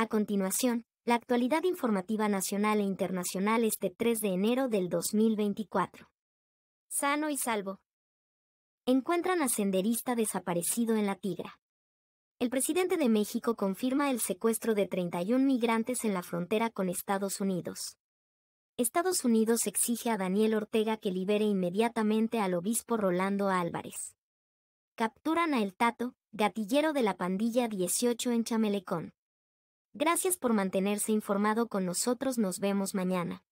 A continuación, la actualidad informativa nacional e internacional este 3 de enero del 2024. Sano y salvo. Encuentran a senderista desaparecido en la Tigra. El presidente de México confirma el secuestro de 31 migrantes en la frontera con Estados Unidos. Estados Unidos exige a Daniel Ortega que libere inmediatamente al obispo Rolando Álvarez. Capturan a El Tato, gatillero de la pandilla 18 en Chamelecón. Gracias por mantenerse informado con nosotros. Nos vemos mañana.